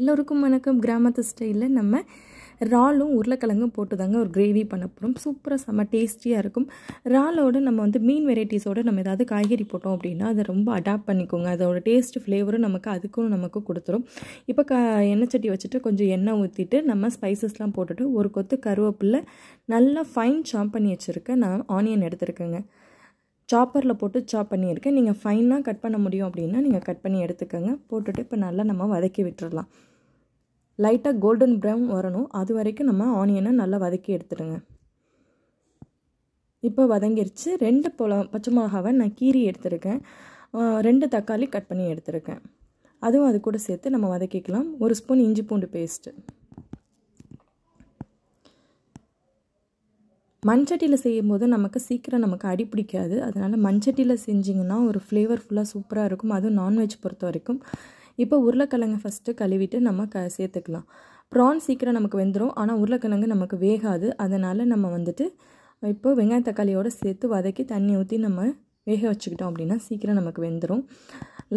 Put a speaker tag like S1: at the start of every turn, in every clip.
S1: எல்லோருக்கும் வணக்கம் கிராமத்து ஸ்டைலில் நம்ம இறாலும் உருளைக்கிழங்கும் போட்டு தாங்க ஒரு கிரேவி பண்ண போகிறோம் சூப்பராக செம்ம டேஸ்டியாக இருக்கும் இறாலோடு நம்ம வந்து மீன் வெரைட்டிஸோடு நம்ம ஏதாவது காய்கறி போட்டோம் அப்படின்னா அதை ரொம்ப அடாப்ட் பண்ணிக்கோங்க அதோட டேஸ்ட் ஃப்ளேவரும் நமக்கு அதுக்கும் நமக்கு கொடுத்துரும் இப்போ க எண்ணெய் சட்டி வச்சுட்டு கொஞ்சம் எண்ணெய் ஊற்றிட்டு நம்ம ஸ்பைசஸ்லாம் போட்டுட்டு ஒரு கொத்து கருவேப்பில்லை நல்லா ஃபைன் சாப் பண்ணி வச்சுருக்கேன் நான் ஆனியன் எடுத்துருக்கேங்க சாப்பரில் போட்டு சாப் பண்ணியிருக்கேன் நீங்கள் ஃபைனாக கட் பண்ண முடியும் அப்படின்னா நீங்கள் கட் பண்ணி எடுத்துக்கோங்க போட்டுட்டு இப்போ நல்லா நம்ம வதக்கி விட்டுடலாம் லைட்டாக கோல்டன் ப்ரௌன் வரணும் அது வரைக்கும் நம்ம ஆனியனை நல்லா வதக்கி எடுத்துடுங்க இப்போ வதங்கிருச்சு ரெண்டு பொல பச்சை மிளகாவை நான் கீரி எடுத்திருக்கேன் ரெண்டு தக்காளி கட் பண்ணி எடுத்திருக்கேன் அதுவும் அது கூட சேர்த்து நம்ம வதக்கிக்கலாம் ஒரு ஸ்பூன் இஞ்சி பூண்டு பேஸ்ட்டு மண்சட்டியில் செய்யும் போது நமக்கு சீக்கிரம் நமக்கு அடி பிடிக்காது அதனால் மண்சட்டியில் செஞ்சிங்கன்னா ஒரு ஃப்ளேவர்ஃபுல்லாக சூப்பராக இருக்கும் அதுவும் நான்வெஜ் பொறுத்த வரைக்கும் இப்போ உருளைக்கிழங்கை ஃபஸ்ட்டு கழுவிட்டு நம்ம க சேர்த்துக்கலாம் ப்ரான் சீக்கிரம் நமக்கு வெந்துடும் ஆனால் உருளைக்கிழங்கு நமக்கு வேகாது அதனால் நம்ம வந்துட்டு இப்போ வெங்காய தக்காளியோடு சேர்த்து வதக்கி தண்ணி ஊற்றி நம்ம வேக வச்சுக்கிட்டோம் அப்படின்னா சீக்கிரம் நமக்கு வெந்துடும்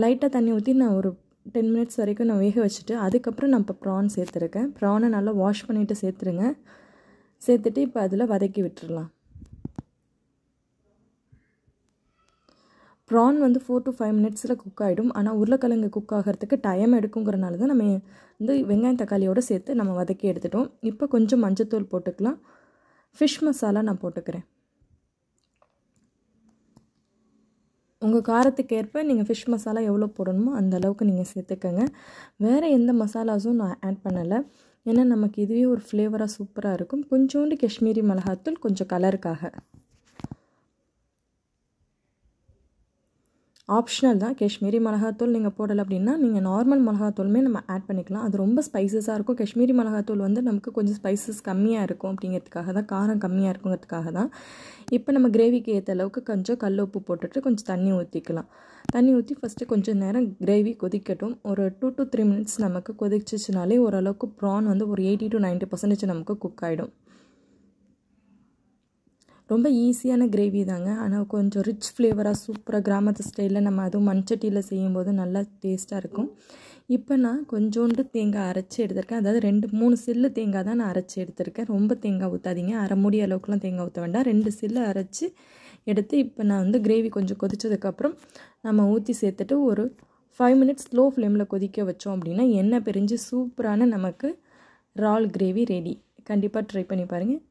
S1: லைட்டாக தண்ணி ஊற்றி நான் ஒரு டென் மினிட்ஸ் வரைக்கும் நான் வேக வச்சுட்டு அதுக்கப்புறம் நான் இப்போ ப்ரான் சேர்த்துருக்கேன் ப்ரானை நல்லா வாஷ் பண்ணிவிட்டு சேர்த்துருங்க சேர்த்துட்டு இப்போ அதில் வதக்கி விட்டுடலாம் ப்ரான் வந்து ஃபோர் டு ஃபைவ் மினிட்ஸில் குக் ஆகிடும் ஆனால் உருளைக்கிழங்கு குக் ஆகிறதுக்கு டைம் எடுக்குங்கிறனால தான் நம்ம வந்து வெங்காயம் தக்காளியோடு சேர்த்து நம்ம வதக்கி எடுத்துட்டோம் இப்போ கொஞ்சம் மஞ்சத்தூள் போட்டுக்கலாம் ஃபிஷ் மசாலா நான் போட்டுக்கிறேன் உங்கள் காரத்துக்கு ஏற்ப நீங்கள் ஃபிஷ் மசாலா எவ்வளோ போடணுமோ அந்த அளவுக்கு நீங்கள் சேர்த்துக்கோங்க வேறு எந்த மசாலாஸும் நான் ஆட் பண்ணலை ஏன்னா நமக்கு இதுவே ஒரு ஃப்ளேவராக சூப்பராக இருக்கும் கொஞ்சோண்டு காஷ்மீரி மிளகாத்தூள் கொஞ்சம் கலருக்காக ஆப்ஷனல் தான் காஷ்மீரி மிளகாத்தூள் நீங்கள் போடலை அப்படின்னா நீங்கள் நார்மல் மிளகாத்தூளுமே நம்ம ஆட் பண்ணிக்கலாம் அது ரொம்ப ஸ்பைசஸாக இருக்கும் காஷ்மீரி மிளகாத்தூள் வந்து நமக்கு கொஞ்சம் ஸ்பைசஸ் கம்மியாக இருக்கும் அப்படிங்கிறதுக்காக தான் காரம் கம்மியாக இருக்குங்கிறதுக்காக தான் இப்போ நம்ம கிரேவிக்கு ஏற்ற அளவுக்கு கொஞ்சம் கல் உப்பு போட்டுட்டு கொஞ்சம் தண்ணி ஊற்றிக்கலாம் தண்ணி ஊற்றி ஃபஸ்ட்டு கொஞ்சம் நேரம் கிரேவி கொதிக்கட்டும் ஒரு டூ டு த்ரீ மினிட்ஸ் நமக்கு கொதிச்சிச்சுனாலே ஓரளவுக்கு ப்ரான் வந்து ஒரு எயிட்டி டு நைன்ட்டி பர்சன்டேஜ் நமக்கு குக் ஆகிடும் ரொம்ப ஈஸியான கிரேவி தாங்க ஆனால் கொஞ்சம் ரிச் ஃப்ளேவராக சூப்பராக கிராமத்து ஸ்டைலில் நம்ம அதுவும் மண்சட்டியில் செய்யும்போது நல்லா டேஸ்ட்டாக இருக்கும் இப்போ நான் கொஞ்சோண்டு தேங்காய் அரைச்சி எடுத்திருக்கேன் அதாவது ரெண்டு மூணு சில்லு தேங்காய் தான் நான் அரைச்சி எடுத்திருக்கேன் ரொம்ப தேங்காய் ஊற்றாதீங்க அரை மூடி அளவுக்குலாம் தேங்காய் ஊற்ற வேண்டாம் ரெண்டு சில்லு அரைச்சி எடுத்து இப்போ நான் வந்து கிரேவி கொஞ்சம் கொதித்ததுக்கப்புறம் நம்ம ஊற்றி சேர்த்துட்டு ஒரு ஃபைவ் மினிட்ஸ் ஸ்லோ ஃப்ளேமில் கொதிக்க வச்சோம் அப்படின்னா எண்ணெய் பிரிஞ்சு சூப்பரான நமக்கு ரால் கிரேவி ரெடி கண்டிப்பாக ட்ரை பண்ணி பாருங்கள்